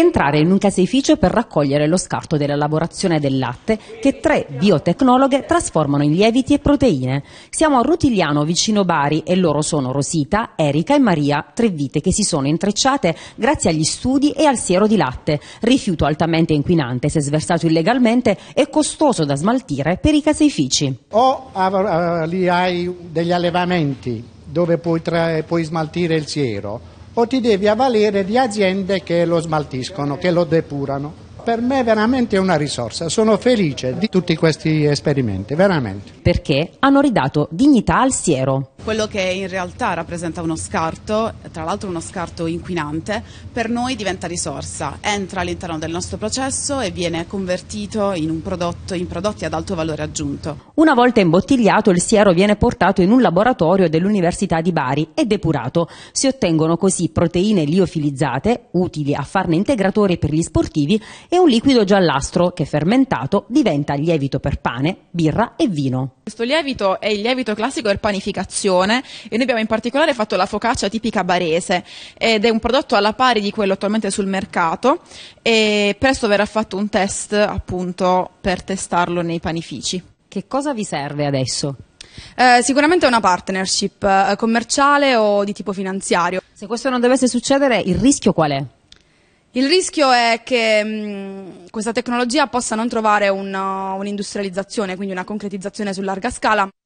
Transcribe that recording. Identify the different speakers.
Speaker 1: entrare in un caseificio per raccogliere lo scarto della lavorazione del latte che tre biotecnologhe trasformano in lieviti e proteine. Siamo a Rutigliano, vicino Bari, e loro sono Rosita, Erika e Maria, tre vite che si sono intrecciate grazie agli studi e al siero di latte, rifiuto altamente inquinante se sversato illegalmente e costoso da smaltire
Speaker 2: per i caseifici. O ah, lì hai degli allevamenti dove puoi, tra, puoi smaltire il siero o ti devi avvalere di aziende che lo smaltiscono, che lo depurano. Per me è veramente una risorsa, sono felice di tutti questi esperimenti, veramente. Perché hanno ridato dignità al siero
Speaker 3: quello che in realtà rappresenta uno scarto, tra l'altro uno scarto inquinante, per noi diventa risorsa, entra all'interno del nostro processo e viene convertito in, prodotto, in prodotti ad alto
Speaker 1: valore aggiunto. Una volta imbottigliato il siero viene portato in un laboratorio dell'Università di Bari e depurato. Si ottengono così proteine liofilizzate, utili a farne integratori per gli sportivi, e un liquido giallastro che fermentato diventa lievito per pane, birra e vino.
Speaker 4: Questo lievito è il lievito classico per panificazione persone e noi abbiamo in particolare fatto la focaccia tipica barese ed è un prodotto alla pari di quello attualmente sul mercato e presto verrà fatto un test appunto per testarlo nei panifici. Che cosa vi serve adesso? Eh, sicuramente una partnership eh, commerciale o di tipo finanziario. Se questo non dovesse succedere, il rischio qual è? Il rischio è che mh, mm, questa tecnologia possa non trovare una, un'industrializzazione, quindi una concretizzazione su larga scala.